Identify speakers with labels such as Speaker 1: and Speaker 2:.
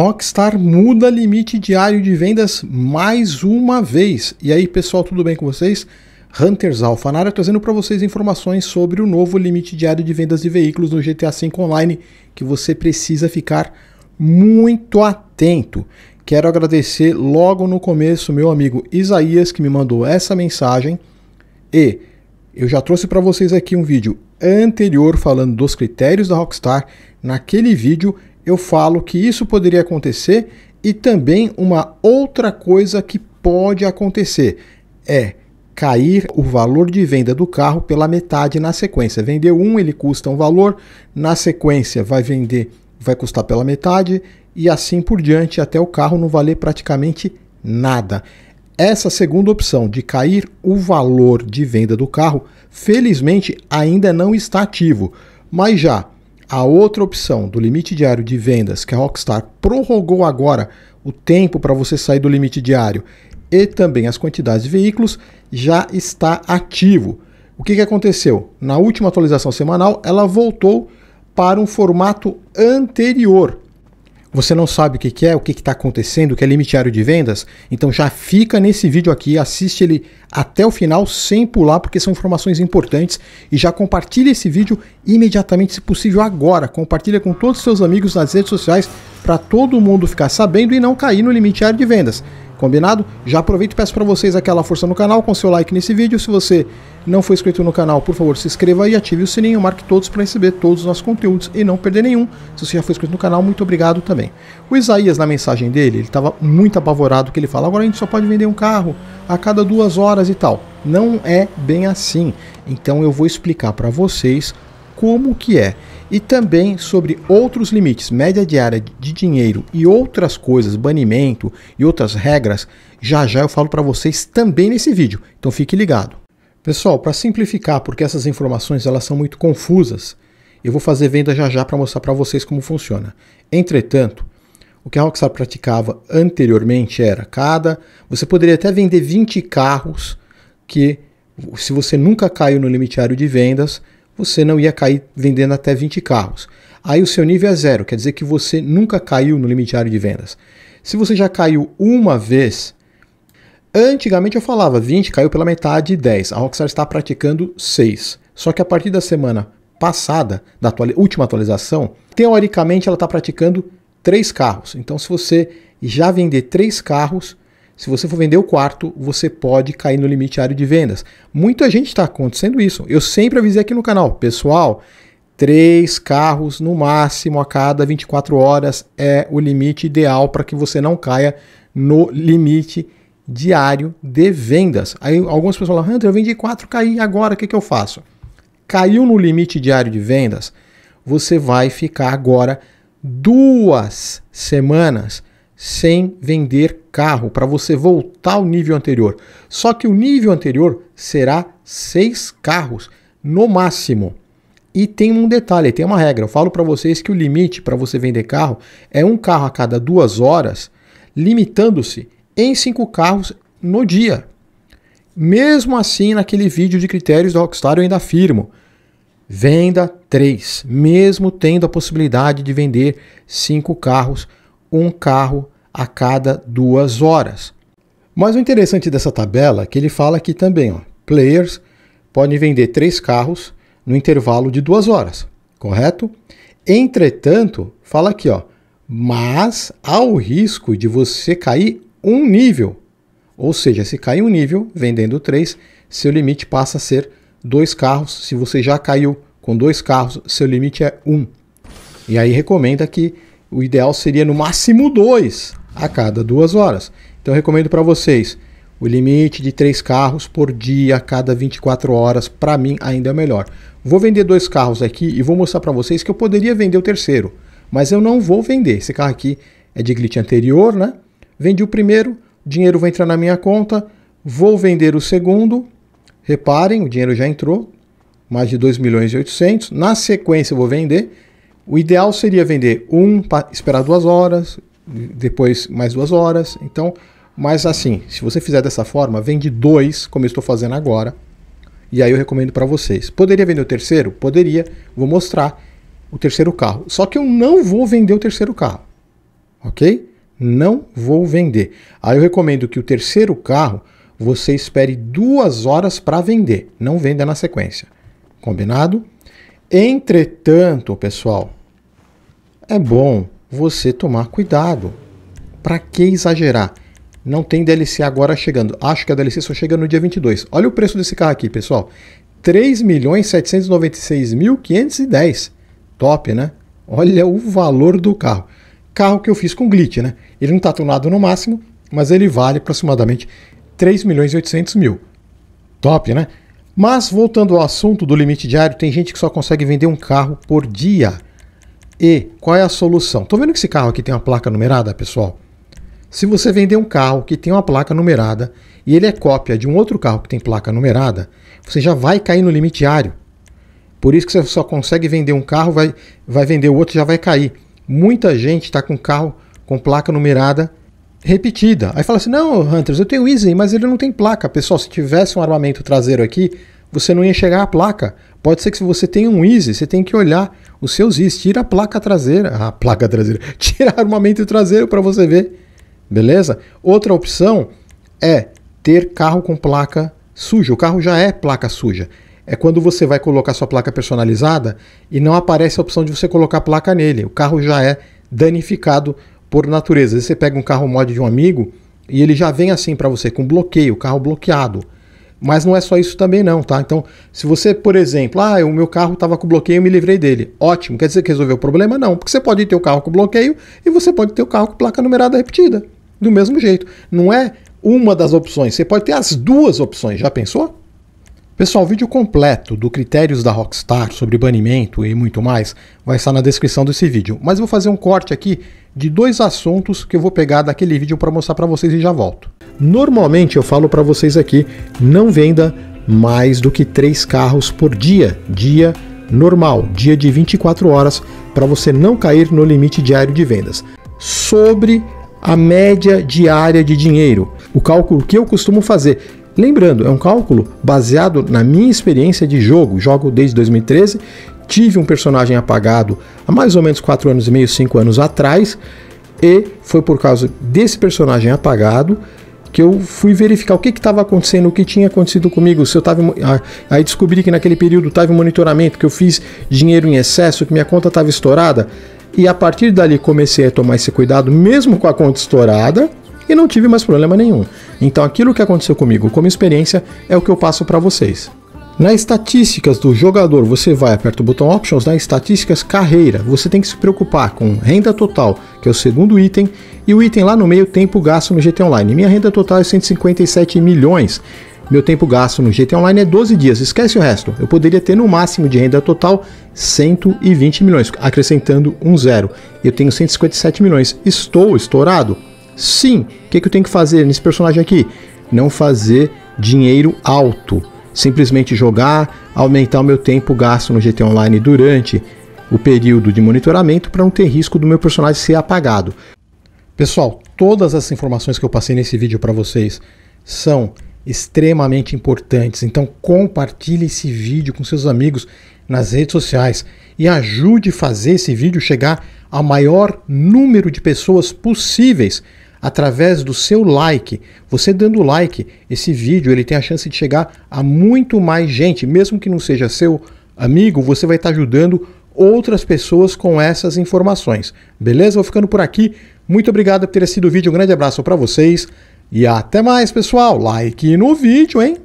Speaker 1: Rockstar muda limite diário de vendas mais uma vez. E aí, pessoal, tudo bem com vocês? Hunters Alpha na área, trazendo para vocês informações sobre o novo limite diário de vendas de veículos no GTA V Online, que você precisa ficar muito atento. Quero agradecer logo no começo meu amigo Isaías que me mandou essa mensagem e eu já trouxe para vocês aqui um vídeo anterior falando dos critérios da Rockstar. Naquele vídeo eu falo que isso poderia acontecer e também uma outra coisa que pode acontecer é cair o valor de venda do carro pela metade na sequência. Vender um, ele custa um valor, na sequência vai vender, vai custar pela metade e assim por diante até o carro não valer praticamente nada. Essa segunda opção de cair o valor de venda do carro, felizmente ainda não está ativo, mas já a outra opção do limite diário de vendas que a Rockstar prorrogou agora o tempo para você sair do limite diário e também as quantidades de veículos já está ativo. O que, que aconteceu? Na última atualização semanal, ela voltou para um formato anterior você não sabe o que, é, o que está acontecendo, o que é limite de vendas? Então já fica nesse vídeo aqui, assiste ele até o final sem pular, porque são informações importantes. E já compartilha esse vídeo imediatamente, se possível agora. Compartilha com todos os seus amigos nas redes sociais para todo mundo ficar sabendo e não cair no limite de vendas. Combinado? Já aproveito e peço para vocês aquela força no canal com seu like nesse vídeo. Se você não for inscrito no canal, por favor, se inscreva e ative o sininho, marque todos para receber todos os nossos conteúdos e não perder nenhum. Se você já foi inscrito no canal, muito obrigado também. O Isaías, na mensagem dele, ele estava muito apavorado que ele fala, agora a gente só pode vender um carro a cada duas horas e tal. Não é bem assim. Então eu vou explicar para vocês como que é e também sobre outros limites, média diária de dinheiro e outras coisas, banimento e outras regras, já já eu falo para vocês também nesse vídeo. Então fique ligado. Pessoal, para simplificar, porque essas informações elas são muito confusas, eu vou fazer venda já já para mostrar para vocês como funciona. Entretanto, o que a Rockstar praticava anteriormente era cada, você poderia até vender 20 carros que se você nunca caiu no limitário de vendas, você não ia cair vendendo até 20 carros. Aí o seu nível é zero, quer dizer que você nunca caiu no limite diário de vendas. Se você já caiu uma vez, antigamente eu falava 20, caiu pela metade 10. A Rockstar está praticando 6. Só que a partir da semana passada, da atual, última atualização, teoricamente ela está praticando 3 carros. Então se você já vender 3 carros, se você for vender o quarto, você pode cair no limite área de vendas. Muita gente está acontecendo isso. Eu sempre avisei aqui no canal, pessoal, três carros no máximo a cada 24 horas é o limite ideal para que você não caia no limite diário de vendas. Aí algumas pessoas falam, Hunter, eu vendi quatro, caí, agora o que, que eu faço? Caiu no limite diário de vendas, você vai ficar agora duas semanas sem vender carro para você voltar ao nível anterior. Só que o nível anterior será seis carros no máximo. E tem um detalhe, tem uma regra. Eu falo para vocês que o limite para você vender carro é um carro a cada duas horas, limitando-se em cinco carros no dia. Mesmo assim, naquele vídeo de critérios da Rockstar eu ainda afirmo. Venda 3, mesmo tendo a possibilidade de vender 5 carros um carro a cada duas horas. Mas o interessante dessa tabela é que ele fala aqui também, ó, players podem vender três carros no intervalo de duas horas, correto? Entretanto, fala aqui, ó, mas há o risco de você cair um nível. Ou seja, se cair um nível, vendendo três, seu limite passa a ser dois carros. Se você já caiu com dois carros, seu limite é um. E aí recomenda que o ideal seria no máximo dois a cada duas horas. Então eu recomendo para vocês o limite de três carros por dia a cada 24 horas, para mim ainda é melhor. Vou vender dois carros aqui e vou mostrar para vocês que eu poderia vender o terceiro, mas eu não vou vender. Esse carro aqui é de glitch anterior, né? Vendi o primeiro, dinheiro vai entrar na minha conta, vou vender o segundo. Reparem, o dinheiro já entrou, mais de 2 milhões e 800. Na sequência eu vou vender o ideal seria vender um, esperar duas horas, depois mais duas horas. Então, mas assim, se você fizer dessa forma, vende dois, como eu estou fazendo agora. E aí eu recomendo para vocês. Poderia vender o terceiro? Poderia. Vou mostrar o terceiro carro. Só que eu não vou vender o terceiro carro. Ok? Não vou vender. Aí eu recomendo que o terceiro carro você espere duas horas para vender. Não venda na sequência. Combinado? Entretanto, pessoal, é bom você tomar cuidado. Para que exagerar? Não tem DLC agora chegando. Acho que a DLC só chega no dia 22. Olha o preço desse carro aqui, pessoal. 3.796.510. Top, né? Olha o valor do carro. Carro que eu fiz com glitch, né? Ele não está tunado no máximo, mas ele vale aproximadamente 3.800.000. milhões e mil. Top, né? Mas voltando ao assunto do limite diário, tem gente que só consegue vender um carro por dia. E qual é a solução? Estou vendo que esse carro aqui tem uma placa numerada, pessoal? Se você vender um carro que tem uma placa numerada e ele é cópia de um outro carro que tem placa numerada, você já vai cair no limite diário. Por isso que você só consegue vender um carro, vai, vai vender o outro já vai cair. Muita gente está com carro com placa numerada repetida. Aí fala assim: não, Hunters, eu tenho Easy, mas ele não tem placa. Pessoal, se tivesse um armamento traseiro aqui, você não ia chegar à placa. Pode ser que se você tem um Easy, você tem que olhar os seus Easy, tira a placa traseira, ah, a placa traseira, tira o armamento traseiro para você ver, beleza? Outra opção é ter carro com placa suja. O carro já é placa suja. É quando você vai colocar sua placa personalizada e não aparece a opção de você colocar placa nele. O carro já é danificado por natureza. Você pega um carro mod de um amigo e ele já vem assim para você com bloqueio, carro bloqueado. Mas não é só isso também não, tá? Então, se você, por exemplo, ah, o meu carro estava com bloqueio, e me livrei dele. Ótimo, quer dizer que resolveu o problema? Não, porque você pode ter o carro com bloqueio e você pode ter o carro com placa numerada repetida. Do mesmo jeito. Não é uma das opções, você pode ter as duas opções. Já pensou? Pessoal, o vídeo completo do critérios da Rockstar sobre banimento e muito mais vai estar na descrição desse vídeo. Mas eu vou fazer um corte aqui de dois assuntos que eu vou pegar daquele vídeo para mostrar para vocês e já volto. Normalmente eu falo para vocês aqui, não venda mais do que três carros por dia, dia normal, dia de 24 horas, para você não cair no limite diário de vendas. Sobre a média diária de dinheiro, o cálculo que eu costumo fazer, Lembrando, é um cálculo baseado na minha experiência de jogo. Jogo desde 2013, tive um personagem apagado há mais ou menos 4 anos e meio, 5 anos atrás, e foi por causa desse personagem apagado que eu fui verificar o que estava acontecendo, o que tinha acontecido comigo, se eu tava aí descobri que naquele período estava em monitoramento, que eu fiz dinheiro em excesso, que minha conta estava estourada, e a partir dali comecei a tomar esse cuidado mesmo com a conta estourada e não tive mais problema nenhum. Então aquilo que aconteceu comigo como experiência é o que eu passo para vocês. Na estatísticas do jogador, você vai, aperta o botão Options, na estatísticas carreira, você tem que se preocupar com renda total, que é o segundo item, e o item lá no meio, tempo gasto no GT Online. Minha renda total é 157 milhões. Meu tempo gasto no GT Online é 12 dias, esquece o resto. Eu poderia ter no máximo de renda total 120 milhões, acrescentando um zero. Eu tenho 157 milhões. Estou estourado? Sim. O que, que eu tenho que fazer nesse personagem aqui? Não fazer dinheiro alto simplesmente jogar, aumentar o meu tempo gasto no GT Online durante o período de monitoramento para não ter risco do meu personagem ser apagado. Pessoal, todas as informações que eu passei nesse vídeo para vocês são extremamente importantes. Então compartilhe esse vídeo com seus amigos nas redes sociais e ajude a fazer esse vídeo chegar ao maior número de pessoas possíveis através do seu like. Você dando like, esse vídeo ele tem a chance de chegar a muito mais gente, mesmo que não seja seu amigo, você vai estar tá ajudando outras pessoas com essas informações. Beleza? Vou ficando por aqui. Muito obrigado por ter assistido o vídeo. Um grande abraço para vocês e até mais, pessoal. Like no vídeo, hein?